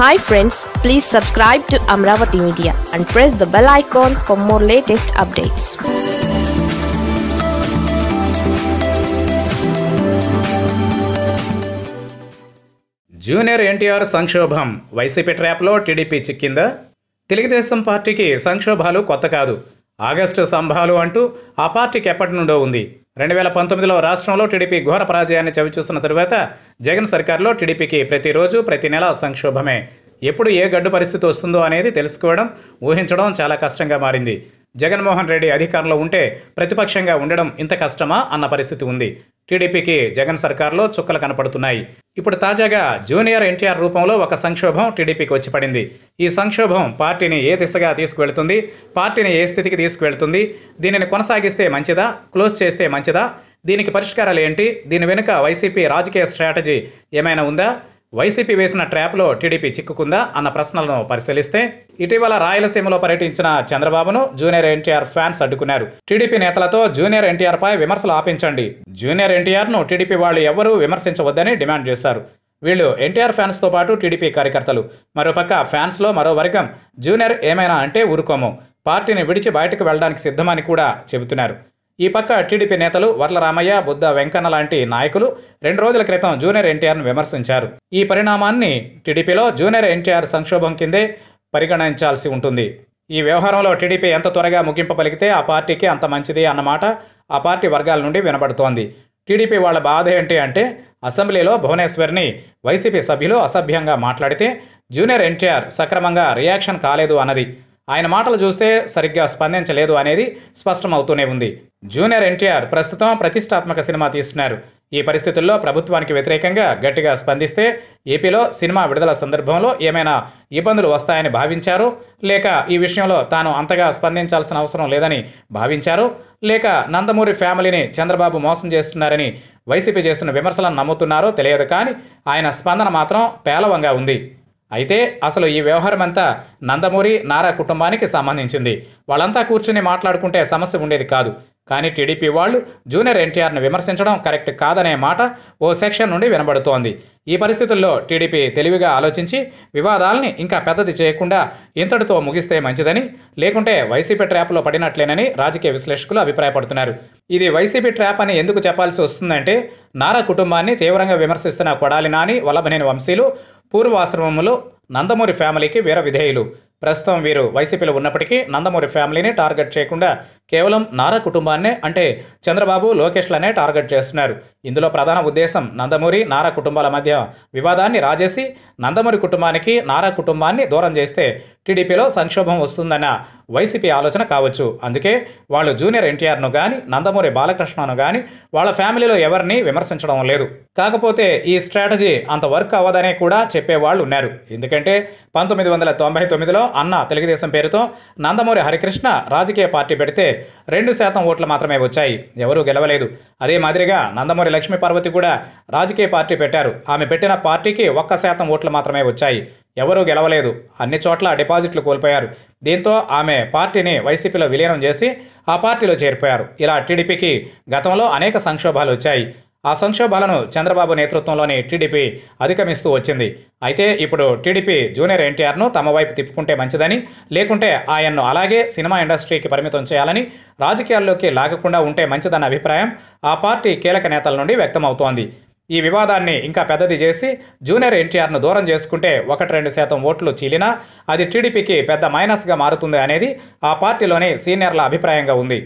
hi friends please subscribe to Amaravati media and press the bell icon for more latest updates junior NTR సంక్షోభం వైసీపీ ట్రాప్లో TDP చిక్కిందా Telugu Desam పార్టీకి సంక్షోభాలు కొత్త కాదు August సంభాలు అంటూ ఆ పార్టీకి ఎప్పటి నుండో ఉంది రెండు వేల పంతొమ్మిదిలో రాష్ట్రంలో టీడీపీ ఘోర పరాజయాన్ని చవిచూసిన తరువాత జగన్ సర్కార్లో టీడీపీకి ప్రతిరోజు ప్రతి నెల సంక్షోభమే ఎప్పుడు ఏ గడ్డు పరిస్థితి వస్తుందో అనేది తెలుసుకోవడం ఊహించడం చాలా కష్టంగా మారింది జగన్మోహన్ రెడ్డి అధికారంలో ఉంటే ప్రతిపక్షంగా ఉండడం ఇంత కష్టమా అన్న పరిస్థితి ఉంది టీడీపీకి జగన్ సర్కార్లో చుక్కలు కనపడుతున్నాయి ఇప్పుడు తాజాగా జూనియర్ ఎన్టీఆర్ రూపంలో ఒక సంక్షోభం టీడీపీకి వచ్చి పడింది ఈ సంక్షోభం పార్టీని ఏ దిశగా తీసుకువెళ్తుంది పార్టీని ఏ స్థితికి తీసుకువెళ్తుంది దీనిని కొనసాగిస్తే మంచిదా క్లోజ్ చేస్తే మంచిదా దీనికి పరిష్కారాలు ఏంటి దీని వెనుక వైసీపీ రాజకీయ స్ట్రాటజీ ఏమైనా ఉందా వైసీపీ వేసిన ట్రాప్లో టీడీపీ చిక్కుకుందా అన్న ప్రశ్నలను పరిశీలిస్తే ఇటీవల రాయలసీమలో పర్యటించిన చంద్రబాబును జూనియర్ ఎన్టీఆర్ ఫ్యాన్స్ అడ్డుకున్నారు టీడీపీ నేతలతో జూనియర్ ఎన్టీఆర్పై విమర్శలు ఆపించండి జూనియర్ ఎన్టీఆర్ను టీడీపీ వాళ్ళు ఎవరూ విమర్శించవద్దని డిమాండ్ చేశారు వీళ్ళు ఎన్టీఆర్ ఫ్యాన్స్తో పాటు టీడీపీ కార్యకర్తలు మరోపక్క ఫ్యాన్స్లో మరో వర్గం జూనియర్ ఏమైనా అంటే ఊరుకోము పార్టీని విడిచి బయటకు వెళ్ళడానికి సిద్ధమని కూడా చెబుతున్నారు ఈ పక్క టీడీపీ నేతలు వర్ల రామయ్య బుద్ధ వెంకన్న లాంటి నాయకులు రెండు రోజుల క్రితం జూనియర్ ఎన్టీఆర్ను విమర్శించారు ఈ పరిణామాన్ని టీడీపీలో జూనియర్ ఎన్టీఆర్ సంక్షోభం కిందే పరిగణించాల్సి ఉంటుంది ఈ వ్యవహారంలో టీడీపీ ఎంత త్వరగా ముగింపగలిగితే ఆ పార్టీకి అంత మంచిది అన్నమాట ఆ పార్టీ వర్గాల నుండి వినబడుతోంది టీడీపీ వాళ్ళ బాధ ఏంటి అంటే అసెంబ్లీలో భువనేశ్వర్ని వైసీపీ సభ్యులు అసభ్యంగా మాట్లాడితే జూనియర్ ఎన్టీఆర్ సక్రమంగా రియాక్షన్ కాలేదు అన్నది ఆయన మాటలు చూస్తే సరిగ్గా స్పందించలేదు అనేది స్పష్టమవుతూనే ఉంది జూనియర్ ఎన్టీఆర్ ప్రస్తుతం ప్రతిష్టాత్మక సినిమా తీస్తున్నారు ఈ పరిస్థితుల్లో ప్రభుత్వానికి వ్యతిరేకంగా గట్టిగా స్పందిస్తే ఏపీలో సినిమా విడుదల సందర్భంలో ఏమైనా ఇబ్బందులు వస్తాయని భావించారు లేక ఈ విషయంలో తాను అంతగా స్పందించాల్సిన అవసరం లేదని భావించారు లేక నందమూరి ఫ్యామిలీని చంద్రబాబు మోసం చేస్తున్నారని వైసీపీ చేస్తున్న విమర్శలను నమ్ముతున్నారో తెలియదు కానీ ఆయన స్పందన మాత్రం పేలవంగా ఉంది అయితే అసలు ఈ వ్యవహారం అంతా నందమూరి నారా కుటుంబానికి సంబంధించింది వాళ్ళంతా కూర్చుని మాట్లాడుకుంటే సమస్య ఉండేది కాదు కానీ టీడీపీ వాళ్ళు జూనియర్ ఎన్టీఆర్ను విమర్శించడం కరెక్ట్ కాదనే మాట ఓ సెక్షన్ నుండి వినబడుతోంది ఈ పరిస్థితుల్లో టీడీపీ తెలివిగా ఆలోచించి వివాదాలని ఇంకా పెద్దది చేయకుండా ఇంతటితో ముగిస్తే మంచిదని లేకుంటే వైసీపీ ట్రాప్లో పడినట్లేనని రాజకీయ విశ్లేషకులు అభిప్రాయపడుతున్నారు ఇది వైసీపీ ట్రాప్ అని ఎందుకు చెప్పాల్సి వస్తుందంటే నారా కుటుంబాన్ని తీవ్రంగా విమర్శిస్తున్న కొడాలి నాని వల్లభనేని వంశీలు పూర్వాశ్రమములో నందమూరి ఫ్యామిలీకి వీర విధేయులు ప్రస్తుతం వీరు వైసీపీలో ఉన్నప్పటికీ నందమూరి ఫ్యామిలీని టార్గెట్ చేయకుండా కేవలం నారా కుటుంబాన్నే అంటే చంద్రబాబు లోకేష్లనే టార్గెట్ చేస్తున్నారు ఇందులో ప్రధాన ఉద్దేశం నందమూరి నారా కుటుంబాల మధ్య వివాదాన్ని రాజేసి నందమూరి కుటుంబానికి నారా కుటుంబాన్ని దూరం చేస్తే టీడీపీలో సంక్షోభం వస్తుందన్న వైసీపీ ఆలోచన కావచ్చు అందుకే వాళ్ళు జూనియర్ ఎన్టీఆర్ను కానీ నందమూరి బాలకృష్ణను కానీ వాళ్ళ ఫ్యామిలీలో ఎవరిని విమర్శించడం లేదు కాకపోతే ఈ స్ట్రాటజీ అంత వర్క్ అవ్వదనే కూడా చెప్పేవాళ్ళు ఉన్నారు ఎందుకంటే పంతొమ్మిది వందల తొంభై తొమ్మిదిలో అన్న తెలుగుదేశం పేరుతో నందమూరి హరికృష్ణ రాజకీయ పార్టీ పెడితే రెండు శాతం ఓట్లు మాత్రమే వచ్చాయి ఎవరూ గెలవలేదు అదే మాదిరిగా నందమూరి లక్ష్మీ పార్వతి కూడా రాజకీయ పార్టీ పెట్టారు ఆమె పెట్టిన పార్టీకి ఒక్క శాతం ఓట్లు మాత్రమే వచ్చాయి ఎవరూ గెలవలేదు అన్ని చోట్ల డిపాజిట్లు కోల్పోయారు దీంతో ఆమె పార్టీని వైసీపీలో విలీనం చేసి ఆ పార్టీలో చేరిపోయారు ఇలా టీడీపీకి గతంలో అనేక సంక్షోభాలు వచ్చాయి ఆ సంక్షోభాలను చంద్రబాబు నేతృత్వంలోని టీడీపీ అధిగమిస్తూ వచ్చింది అయితే ఇప్పుడు టీడీపీ జూనియర్ ఎన్టీఆర్ను తమ వైపు తిప్పుకుంటే మంచిదని లేకుంటే ఆయన్ను అలాగే సినిమా ఇండస్ట్రీకి పరిమితం చేయాలని రాజకీయాల్లోకి లాగకుండా ఉంటే మంచిదన్న అభిప్రాయం ఆ పార్టీ కీలక నేతల నుండి వ్యక్తమవుతోంది ఈ వివాదాన్ని ఇంకా పెద్దది చేసి జూనియర్ ఎన్టీఆర్ను దూరం చేసుకుంటే ఒకటి రెండు శాతం ఓట్లు చీలినా అది టీడీపీకి పెద్ద మైనస్గా మారుతుంది అనేది ఆ పార్టీలోని సీనియర్ల అభిప్రాయంగా ఉంది